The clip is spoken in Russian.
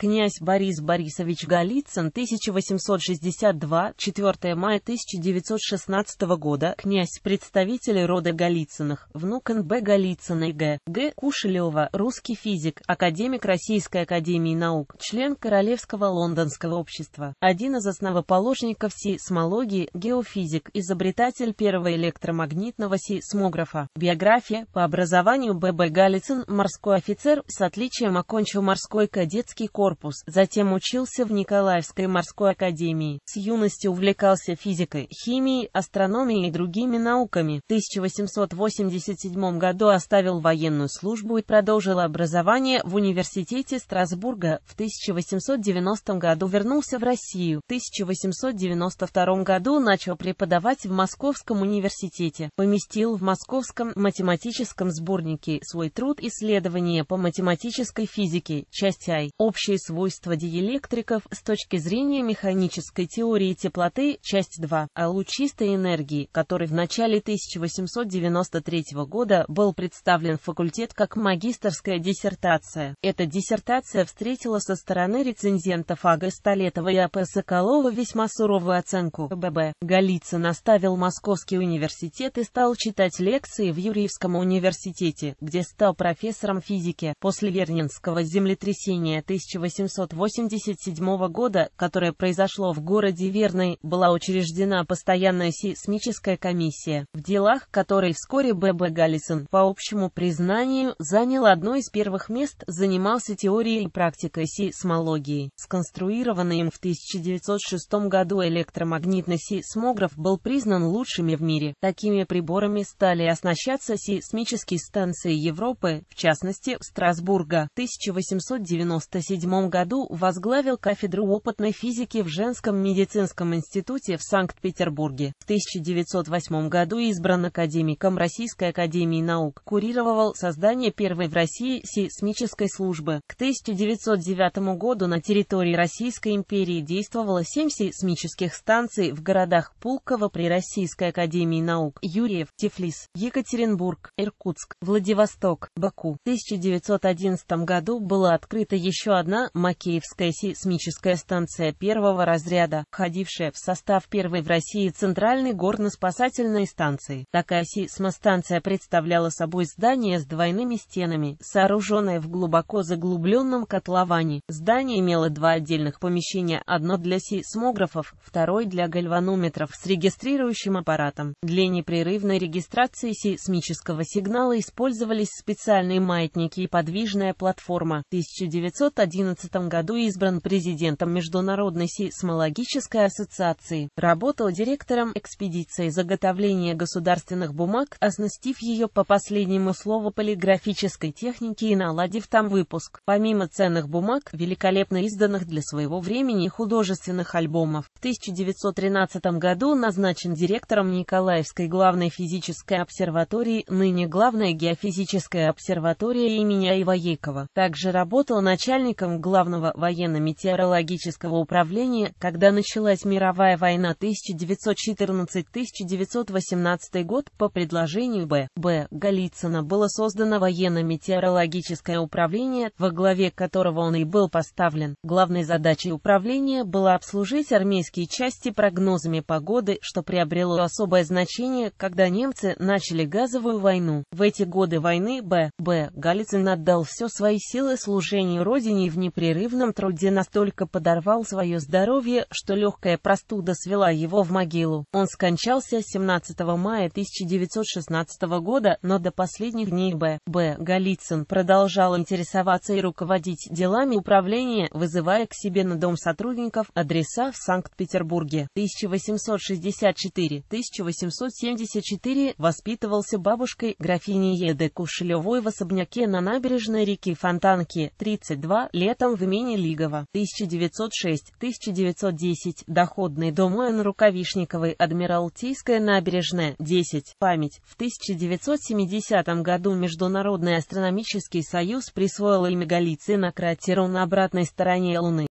Князь Борис Борисович Голицын, 1862, 4 мая 1916 года, князь, представитель рода Голицыных, внук Н.Б. Голицына и Г. Г. Кушелева, русский физик, академик Российской академии наук, член Королевского лондонского общества, один из основоположников сейсмологии, геофизик, изобретатель первого электромагнитного сейсмографа. Биография, по образованию Б.Б. Голицын, морской офицер, с отличием окончил морской кадетский корпус корпус, затем учился в Николаевской морской академии. С юности увлекался физикой, химией, астрономией и другими науками. В 1887 году оставил военную службу и продолжил образование в университете Страсбурга. В 1890 году вернулся в Россию. В 1892 году начал преподавать в Московском университете. Поместил в Московском математическом сборнике свой труд исследования по математической физике, часть I, общие свойства диэлектриков с точки зрения механической теории теплоты, часть 2, о а лучистой энергии, который в начале 1893 года был представлен в факультет как магистрская диссертация. Эта диссертация встретила со стороны рецензентов АГ Столетова и А.П. Соколова весьма суровую оценку. ББ. Голицын оставил Московский университет и стал читать лекции в Юрьевском университете, где стал профессором физики. После Вернинского землетрясения 1800 1887 года, которое произошло в городе Верной, была учреждена постоянная сейсмическая комиссия, в делах которой вскоре Б.Б. Галлисон, по общему признанию, занял одно из первых мест, занимался теорией и практикой сейсмологии. Сконструированный им в 1906 году электромагнитный сейсмограф был признан лучшими в мире. Такими приборами стали оснащаться сейсмические станции Европы, в частности, Страсбурга, 1897 году возглавил кафедру опытной физики в Женском медицинском институте в Санкт-Петербурге. В 1908 году избран академиком Российской академии наук, курировал создание первой в России сейсмической службы. К 1909 году на территории Российской империи действовало 7 сейсмических станций в городах Пулково при Российской академии наук, Юрьев, Тифлис, Екатеринбург, Иркутск, Владивосток, Баку. В 1911 году была открыта еще одна сооружена Макеевская сейсмическая станция первого разряда, входившая в состав первой в России центральной горно-спасательной станции. Такая сейсмостанция представляла собой здание с двойными стенами, сооруженное в глубоко заглубленном котловане. Здание имело два отдельных помещения, одно для сейсмографов, второй для гальванометров с регистрирующим аппаратом. Для непрерывной регистрации сейсмического сигнала использовались специальные маятники и подвижная платформа. 1911 2011 году избран президентом Международной сейсмологической ассоциации. Работал директором экспедиции заготовления государственных бумаг, оснастив ее по последнему слову полиграфической техники и наладив там выпуск. Помимо ценных бумаг, великолепно изданных для своего времени художественных альбомов, в 1913 году назначен директором Николаевской главной физической обсерватории, ныне главная геофизическая обсерватория имени Аива Екова. Также работал начальником Главного военно-метеорологического управления, когда началась мировая война 1914-1918 год, по предложению Б. Б. Голицына было создано военно-метеорологическое управление, во главе которого он и был поставлен. Главной задачей управления было обслужить армейские части прогнозами погоды, что приобрело особое значение, когда немцы начали газовую войну. В эти годы войны Б. Б. Голицын отдал все свои силы служению Родине и вниманию непрерывном труде настолько подорвал свое здоровье, что легкая простуда свела его в могилу. Он скончался 17 мая 1916 года, но до последних дней Б. Б. Голицын продолжал интересоваться и руководить делами управления, вызывая к себе на дом сотрудников адреса в Санкт-Петербурге. 1864-1874 воспитывался бабушкой графини Еды Кушелевой в особняке на набережной реки Фонтанки. 32 лет летом в имени Лигова, 1906-1910, доходный дом ОН Рукавишниковой, Адмиралтейская набережная, 10, память. В 1970 году Международный астрономический союз присвоил имя Галиции на кратеру на обратной стороне Луны.